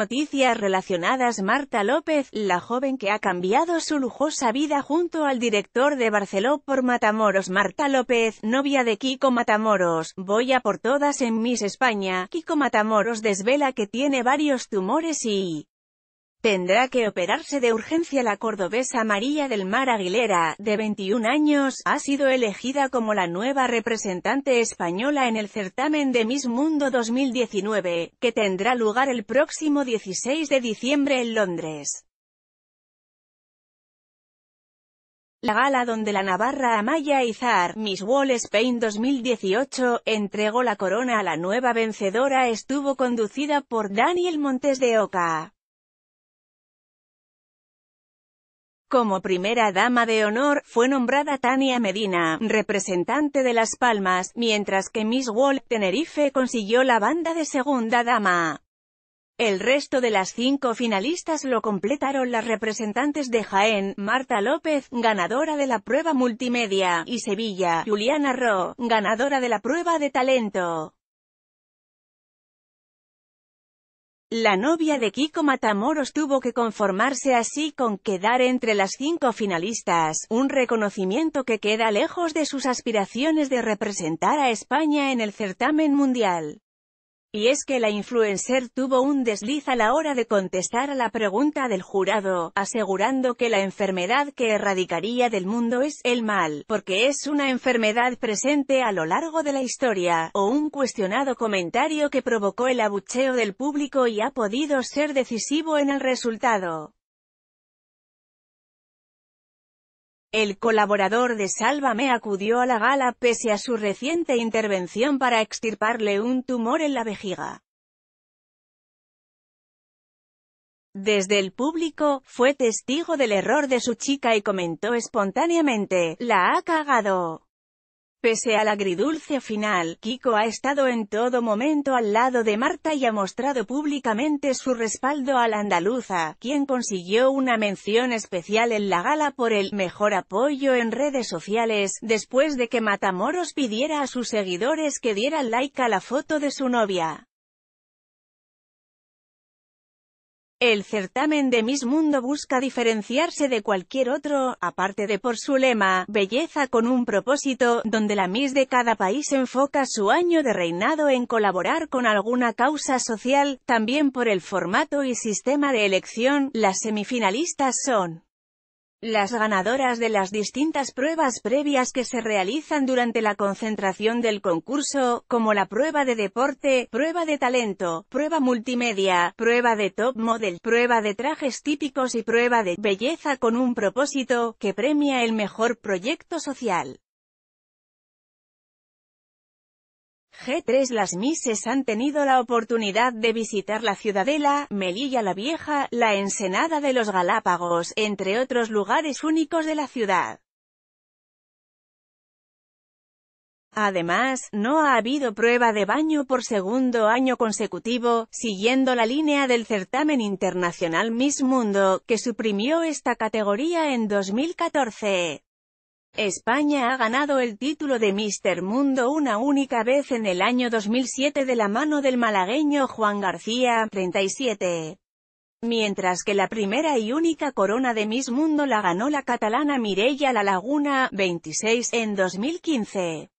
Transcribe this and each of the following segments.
Noticias relacionadas Marta López, la joven que ha cambiado su lujosa vida junto al director de Barceló por Matamoros Marta López, novia de Kiko Matamoros, voy a por todas en Miss España, Kiko Matamoros desvela que tiene varios tumores y Tendrá que operarse de urgencia la cordobesa María del Mar Aguilera, de 21 años, ha sido elegida como la nueva representante española en el certamen de Miss Mundo 2019, que tendrá lugar el próximo 16 de diciembre en Londres. La gala donde la Navarra Amaya Izar, Miss Wall Spain 2018, entregó la corona a la nueva vencedora estuvo conducida por Daniel Montes de Oca. Como primera dama de honor, fue nombrada Tania Medina, representante de Las Palmas, mientras que Miss Wall, Tenerife consiguió la banda de segunda dama. El resto de las cinco finalistas lo completaron las representantes de Jaén, Marta López, ganadora de la prueba multimedia, y Sevilla, Juliana Ro, ganadora de la prueba de talento. La novia de Kiko Matamoros tuvo que conformarse así con quedar entre las cinco finalistas, un reconocimiento que queda lejos de sus aspiraciones de representar a España en el certamen mundial. Y es que la influencer tuvo un desliz a la hora de contestar a la pregunta del jurado, asegurando que la enfermedad que erradicaría del mundo es el mal, porque es una enfermedad presente a lo largo de la historia, o un cuestionado comentario que provocó el abucheo del público y ha podido ser decisivo en el resultado. El colaborador de Sálvame acudió a la gala pese a su reciente intervención para extirparle un tumor en la vejiga. Desde el público, fue testigo del error de su chica y comentó espontáneamente, «La ha cagado». Pese al agridulce final, Kiko ha estado en todo momento al lado de Marta y ha mostrado públicamente su respaldo a la andaluza, quien consiguió una mención especial en la gala por el mejor apoyo en redes sociales, después de que Matamoros pidiera a sus seguidores que dieran like a la foto de su novia. El certamen de Miss Mundo busca diferenciarse de cualquier otro, aparte de por su lema, Belleza con un propósito, donde la Miss de cada país enfoca su año de reinado en colaborar con alguna causa social, también por el formato y sistema de elección, las semifinalistas son las ganadoras de las distintas pruebas previas que se realizan durante la concentración del concurso, como la prueba de deporte, prueba de talento, prueba multimedia, prueba de top model, prueba de trajes típicos y prueba de belleza con un propósito, que premia el mejor proyecto social. G3 Las Mises han tenido la oportunidad de visitar la Ciudadela, Melilla la Vieja, la Ensenada de los Galápagos, entre otros lugares únicos de la ciudad. Además, no ha habido prueba de baño por segundo año consecutivo, siguiendo la línea del certamen internacional Miss Mundo, que suprimió esta categoría en 2014. España ha ganado el título de Mister Mundo una única vez en el año 2007 de la mano del malagueño Juan García, 37. Mientras que la primera y única corona de Miss Mundo la ganó la catalana Mireia La Laguna, 26, en 2015.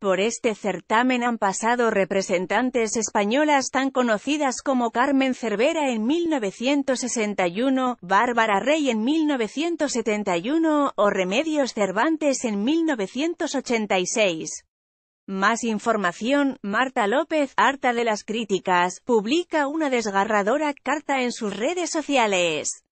Por este certamen han pasado representantes españolas tan conocidas como Carmen Cervera en 1961, Bárbara Rey en 1971 o Remedios Cervantes en 1986. Más información, Marta López, harta de las críticas, publica una desgarradora carta en sus redes sociales.